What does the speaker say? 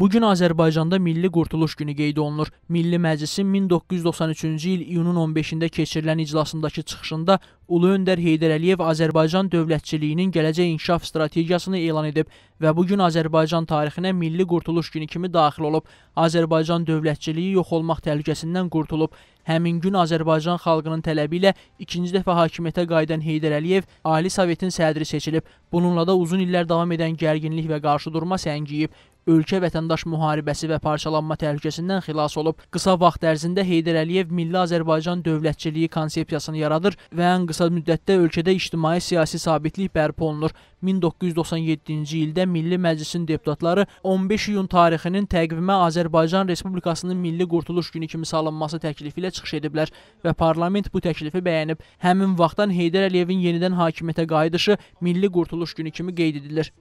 Bu gün Azərbaycanda Milli Qurtuluş Günü qeyd olunur. Milli Məclisin 1993-cü il iyunun 15-də keçirilən iclasındakı çıxışında Ulu Öndər Heydər Əliyev Azərbaycan dövlətçiliyinin gələcək inkişaf strategiyasını elan edib və bu gün Azərbaycan tarixinə Milli Qurtuluş Günü kimi daxil olub. Azərbaycan dövlətçiliyi yox olmaq təhlükəsindən qurtulub. Həmin gün Azərbaycan xalqının tələbi ilə ikinci dəfə hakimiyyətə qayıdan Heydər Əliyev Ali Sovetin sədri seçilib. Bununla da uzun illər davam edən gərginlik və qarşıdurma səngiyib ölkə vətəndaş müharibəsi və parçalanma təhlükəsindən xilas olub. Qısa vaxt ərzində Heydər Əliyev Milli Azərbaycan dövlətçiliyi konsepsiyasını yaradır və ən qısa müddətdə ölkədə ictimai-siyasi sabitlik bərpa olunur. 1997-ci ildə Milli Məclisin deputatları 15 iyun tarixinin təqvimə Azərbaycan Respublikasının Milli Qurtuluş Günü kimi salınması təklifi ilə çıxış ediblər və parlament bu təklifi bəyənib. Həmin vaxtdan Heydər Əliyevin yenidən hakimiyyətə qayıdışı Milli Qurtuluş Günü kimi qeyd edilir.